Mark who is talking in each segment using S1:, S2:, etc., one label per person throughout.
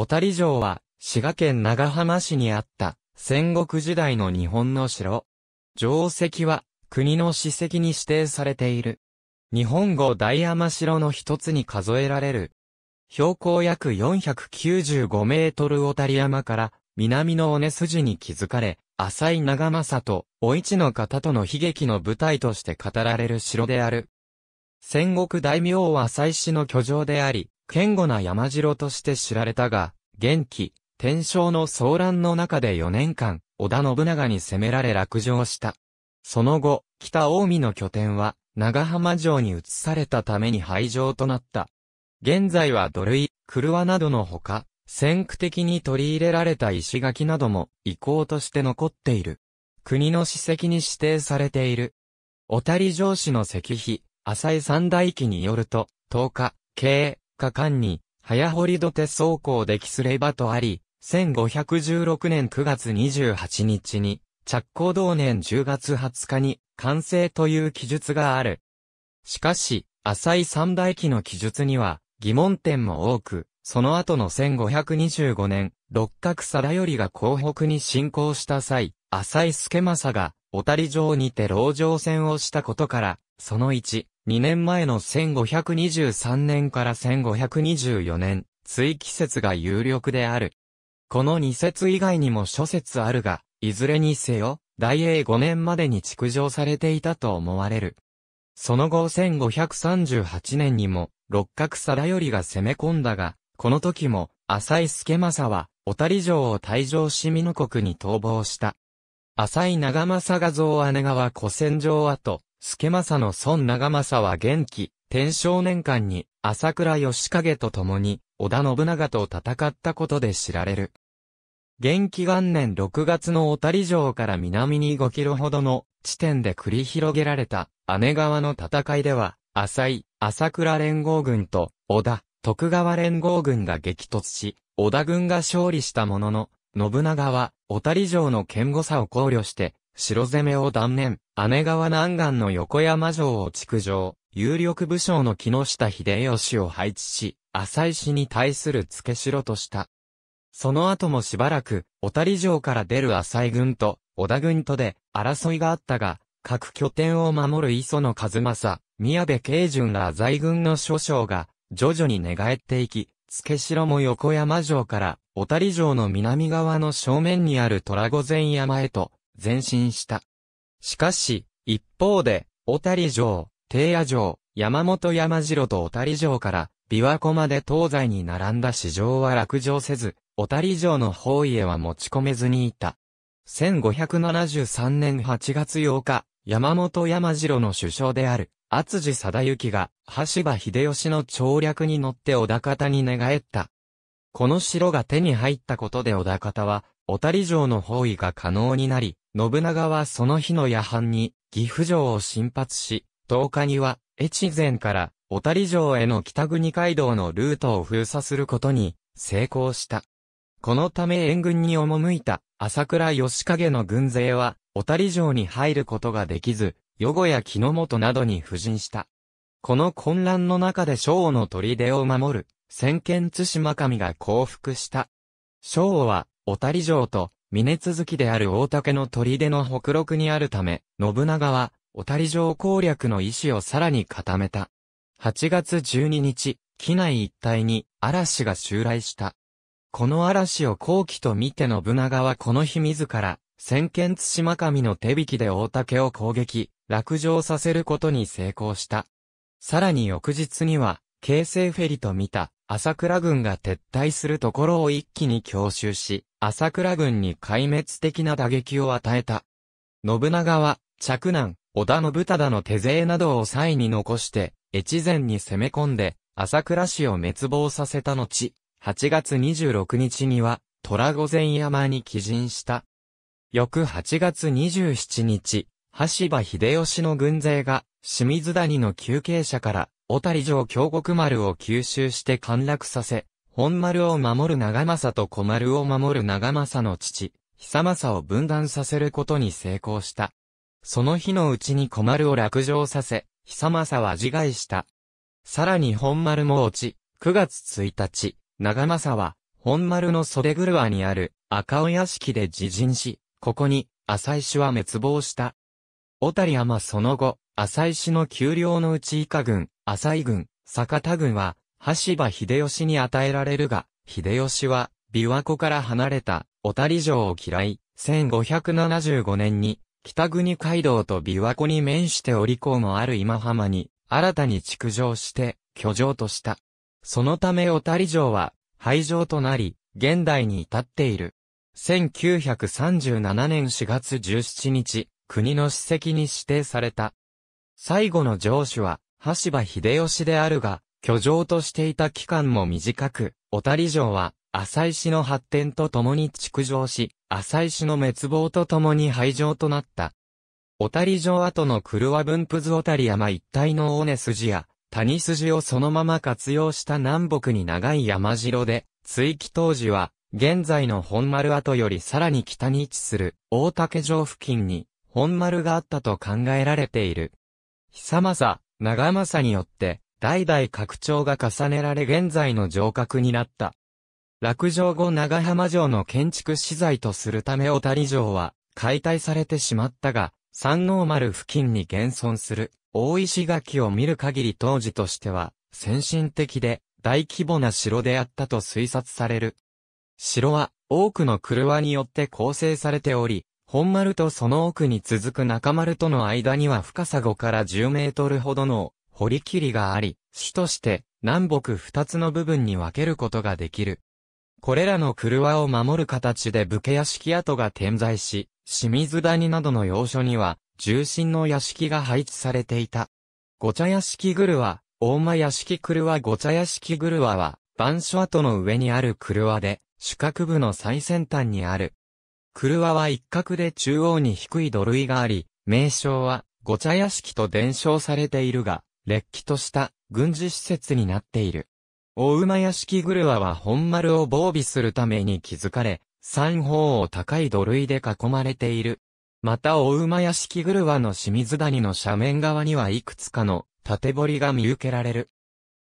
S1: 小谷城は、滋賀県長浜市にあった、戦国時代の日本の城。城石は、国の史跡に指定されている。日本語大山城の一つに数えられる。標高約495メートル小谷山から、南の尾根筋に築かれ、浅井長政と、お市の方との悲劇の舞台として語られる城である。戦国大名は妻子の居城であり、堅固な山城として知られたが、元気、天正の騒乱の中で4年間、織田信長に攻められ落城した。その後、北近江の拠点は、長浜城に移されたために廃城となった。現在は土塁、車などのほか、先駆的に取り入れられた石垣なども遺構として残っている。国の史跡に指定されている。小谷城市の石碑、浅井三大記によると、10日、慶、果間に、早堀土手走行できすればとあり、1516年9月28日に、着工同年10月20日に、完成という記述がある。しかし、浅井三大記の記述には、疑問点も多く、その後の1525年、六角貞頼が江北に進行した際、浅井助政が、小谷城にて籠城戦をしたことから、その1、2年前の1523年から1524年、追記説が有力である。この2説以外にも諸説あるが、いずれにせよ、大英5年までに築城されていたと思われる。その後1538年にも、六角貞りが攻め込んだが、この時も、浅井助政は、小谷城を退場し美濃国に逃亡した。浅井長政画像姉川古戦場跡、助政の孫長政は元気、天正年間に、朝倉義景と共に、織田信長と戦ったことで知られる。元気元年6月の小谷城から南に5キロほどの地点で繰り広げられた姉川の戦いでは、浅井、朝倉連合軍と織田、徳川連合軍が激突し、織田軍が勝利したものの、信長は小谷城の堅固さを考慮して、城攻めを断念。姉川南岸の横山城を築城、有力武将の木下秀吉を配置し、浅井氏に対する付け城とした。その後もしばらく、小谷城から出る浅井軍と、織田軍とで、争いがあったが、各拠点を守る磯野和正、宮部慶順ら浅井軍の諸将が、徐々に寝返っていき、付け城も横山城から、小谷城の南側の正面にある虎御前山へと、前進した。しかし、一方で、小谷城、低野城、山本山城と小谷城から、琵琶湖まで東西に並んだ市場は落城せず、小谷城の方位へは持ち込めずにいた。1573年8月8日、山本山城の首相である、厚地貞之が、橋場秀吉の調略に乗って小田方に寝返った。この城が手に入ったことで小田方は、小谷城の包囲が可能になり、信長はその日の夜半に、岐阜城を進発し、10日には、越前から小谷城への北国街道のルートを封鎖することに成功した。このため援軍に赴いた朝倉義景の軍勢は小谷城に入ることができず、余後や木の本などに布陣した。この混乱の中で和の砦を守る、先見津島神が降伏した。和は小谷城と、峰続きである大竹の砦の北麓にあるため、信長は、小谷城攻略の意思をさらに固めた。8月12日、機内一帯に嵐が襲来した。この嵐を後期と見て信長はこの日自ら、先見津島神の手引きで大竹を攻撃、落城させることに成功した。さらに翌日には、京成フェリと見た、朝倉軍が撤退するところを一気に強襲し、朝倉軍に壊滅的な打撃を与えた。信長は、嫡男、織田信忠の手勢などを際に残して、越前に攻め込んで、朝倉氏を滅亡させた後、8月26日には、虎御前山に帰陣した。翌8月27日、橋場秀吉の軍勢が、清水谷の休憩者から、小谷城京国丸を吸収して陥落させ、本丸を守る長政と小丸を守る長政の父、久政を分断させることに成功した。その日のうちに小丸を落城させ、久政は自害した。さらに本丸も落ち、9月1日、長政は、本丸の袖車にある赤尾屋敷で自陣し、ここに浅石は滅亡した。小谷山その後、浅石の丘陵のうち以下軍、浅井軍、坂田軍は、橋場秀吉に与えられるが、秀吉は、琵琶湖から離れた、小谷城を嫌い、1575年に、北国街道と琵琶湖に面しておりうもある今浜に、新たに築城して、居城とした。そのため小谷城は、廃城となり、現代に至っている。1937年4月17日、国の史跡に指定された。最後の城主は、橋場秀吉であるが、居城としていた期間も短く、小谷城は、浅井市の発展とともに築城し、浅井市の滅亡とともに廃城となった。小谷城跡の狂分布図小谷山一帯の尾根筋や、谷筋をそのまま活用した南北に長い山城で、追記当時は、現在の本丸跡よりさらに北に位置する大竹城付近に本丸があったと考えられている。久政、長政によって代々拡張が重ねられ現在の城郭になった。落城後長浜城の建築資材とするため小谷城は解体されてしまったが、三王丸付近に現存する大石垣を見る限り当時としては先進的で大規模な城であったと推察される。城は多くの車によって構成されており、本丸とその奥に続く中丸との間には深さ5から10メートルほどの堀切があり、主として南北二つの部分に分けることができる。これらの車を守る形で武家屋敷跡が点在し、清水谷などの要所には、重心の屋敷が配置されていた。ご茶屋敷車、大間屋敷車ご茶屋敷車は、板所跡の上にある車で、主角部の最先端にある。車は一角で中央に低い土塁があり、名称は、ご茶屋敷と伝承されているが、劣気とした軍事施設になっている。大馬屋敷グルワは本丸を防備するために築かれ、三方を高い土塁で囲まれている。また大馬屋敷グルワの清水谷の斜面側にはいくつかの縦堀が見受けられる。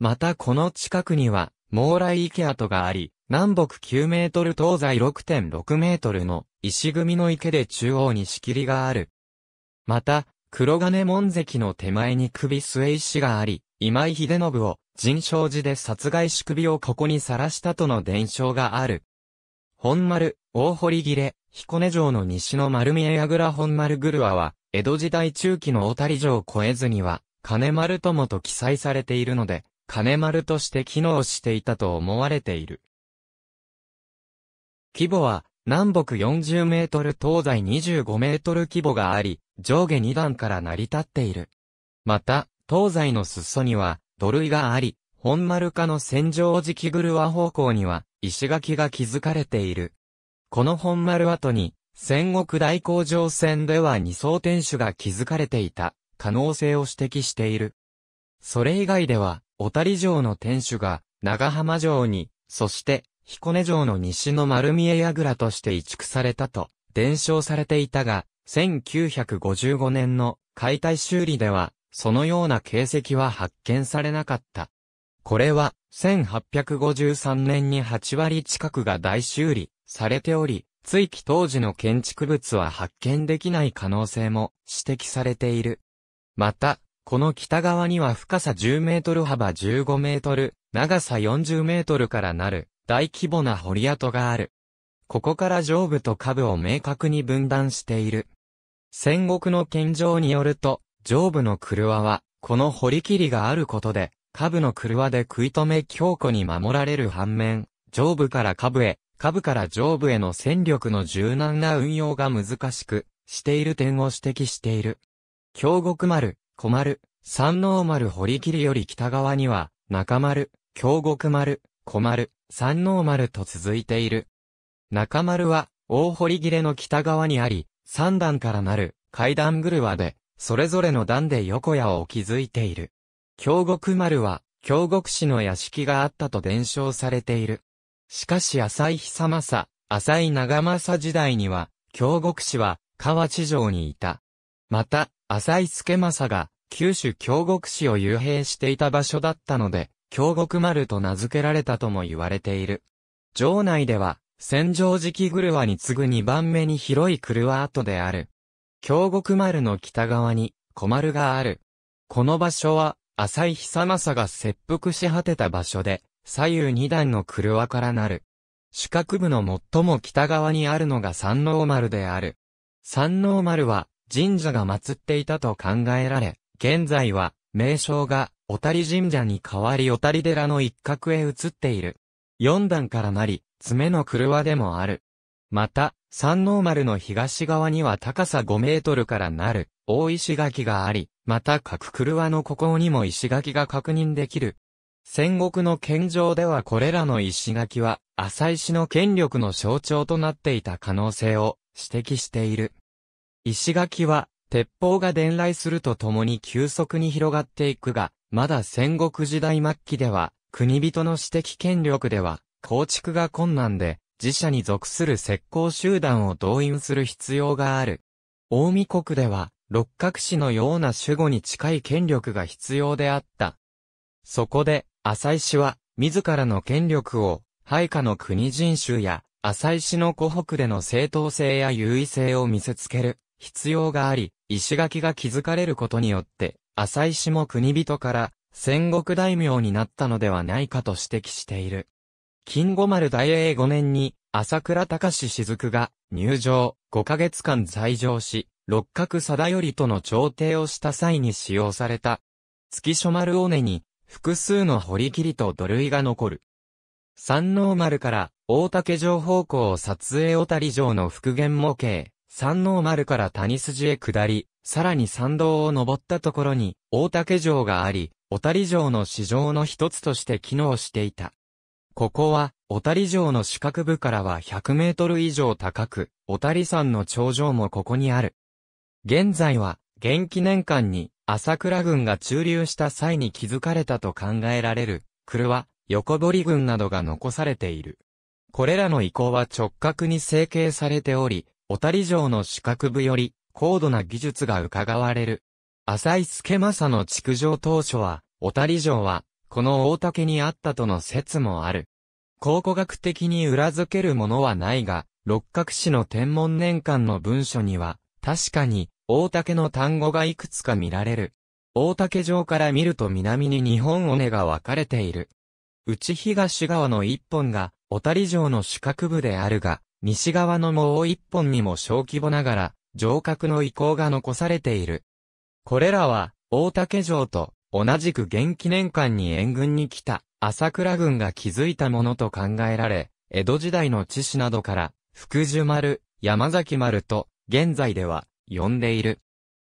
S1: またこの近くには、毛来池跡があり、南北9メートル東西6.6メートルの石組みの池で中央に仕切りがある。また、黒金門跡の手前に首据え石があり、今井秀信を人生寺で殺害し首をここに晒したとの伝承がある。本丸、大堀切れ、彦根城の西の丸見え櫓本丸ぐるわは、江戸時代中期の小谷城を越えずには、金丸友と記載されているので、金丸として機能していたと思われている。規模は、南北40メートル東西25メートル規模があり、上下2段から成り立っている。また、東西の裾には土塁があり、本丸化の戦場期ぐるわ方向には石垣が築かれている。この本丸跡に、戦国大工場線では二層天守が築かれていた可能性を指摘している。それ以外では、小谷城の天守が長浜城に、そして彦根城の西の丸見え櫓として移築されたと伝承されていたが、1955年の解体修理では、そのような形跡は発見されなかった。これは、1853年に8割近くが大修理されており、追記当時の建築物は発見できない可能性も指摘されている。また、この北側には深さ10メートル幅15メートル、長さ40メートルからなる大規模な堀跡がある。ここから上部と下部を明確に分断している。戦国の献上によると、上部の車は、この堀切りがあることで、下部の車で食い止め強固に守られる反面、上部から下部へ、下部から上部への戦力の柔軟な運用が難しく、している点を指摘している。京極丸、小丸、三能丸堀切より北側には、中丸、京極丸、小丸、三能丸と続いている。中丸は、大堀切れの北側にあり、三段からなる階段車で、それぞれの段で横屋を築いている。京極丸は、京極市の屋敷があったと伝承されている。しかし浅井久政、浅井長政時代には、京極市は、河内城にいた。また、浅井助政が、九州京極市を遊兵していた場所だったので、京極丸と名付けられたとも言われている。城内では、戦場時期車に次ぐ2番目に広い車跡である。京極丸の北側に小丸がある。この場所は、浅井久政が切腹し果てた場所で、左右2段の車からなる。四角部の最も北側にあるのが三能丸である。三能丸は神社が祀っていたと考えられ、現在は名称が小谷神社に代わり小谷寺の一角へ移っている。四段からなり、爪の車でもある。また、三能丸の東側には高さ5メートルからなる、大石垣があり、また各車の孤高にも石垣が確認できる。戦国の県上ではこれらの石垣は、浅石の権力の象徴となっていた可能性を指摘している。石垣は、鉄砲が伝来するとともに急速に広がっていくが、まだ戦国時代末期では、国人の私的権力では、構築が困難で、自社に属する石膏集団を動員する必要がある。大見国では、六角氏のような守護に近い権力が必要であった。そこで、浅井氏は、自らの権力を、配下の国人衆や、浅井氏の湖北での正当性や優位性を見せつける必要があり、石垣が築かれることによって、浅井氏も国人から戦国大名になったのではないかと指摘している。金吾丸大英5年に朝倉隆雫が入場5ヶ月間在場し、六角貞頼との調停をした際に使用された。月書丸尾根に複数の堀切と土塁が残る。三能丸から大竹城方向を撮影小谷城の復元模型、三能丸から谷筋へ下り、さらに山道を登ったところに、大竹城があり、小谷城の市場の一つとして機能していた。ここは、小谷城の四角部からは100メートル以上高く、小谷山の頂上もここにある。現在は、元気年間に、朝倉軍が駐留した際に築かれたと考えられる、車、横堀軍などが残されている。これらの遺構は直角に整形されており、小谷城の四角部より、高度な技術が伺われる。浅井助政の築城当初は、小谷城は、この大竹にあったとの説もある。考古学的に裏付けるものはないが、六角氏の天文年間の文書には、確かに、大竹の単語がいくつか見られる。大竹城から見ると南に日本尾根が分かれている。内東側の一本が、小谷城の主角部であるが、西側のもう一本にも小規模ながら、城郭の遺構が残されている。これらは、大竹城と、同じく元記念館に援軍に来た、朝倉軍が築いたものと考えられ、江戸時代の知史などから、福寿丸、山崎丸と、現在では、呼んでいる。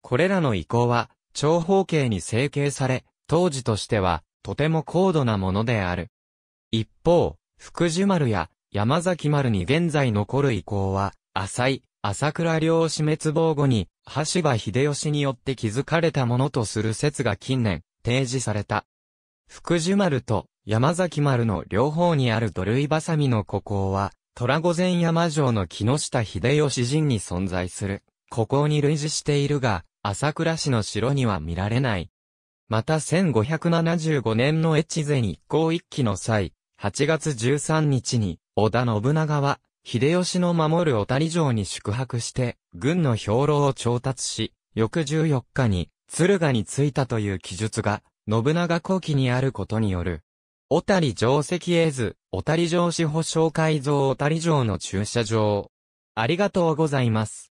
S1: これらの遺構は、長方形に成形され、当時としては、とても高度なものである。一方、福寿丸や山崎丸に現在残る遺構は、浅い、朝倉領死滅亡後に、羽柴秀吉によって築かれたものとする説が近年、提示された。福寿丸と山崎丸の両方にある土塁バサミの孤高は、虎御前山城の木下秀吉陣に存在する。孤高に類似しているが、朝倉市の城には見られない。また1575年の越前一向一揆の際、8月13日に、織田信長は、秀吉の守る小谷城に宿泊して、軍の兵糧を調達し、翌14日に、敦賀に着いたという記述が、信長後期にあることによる。小谷城石絵図、小谷城市保障改造小谷城の駐車場。ありがとうございます。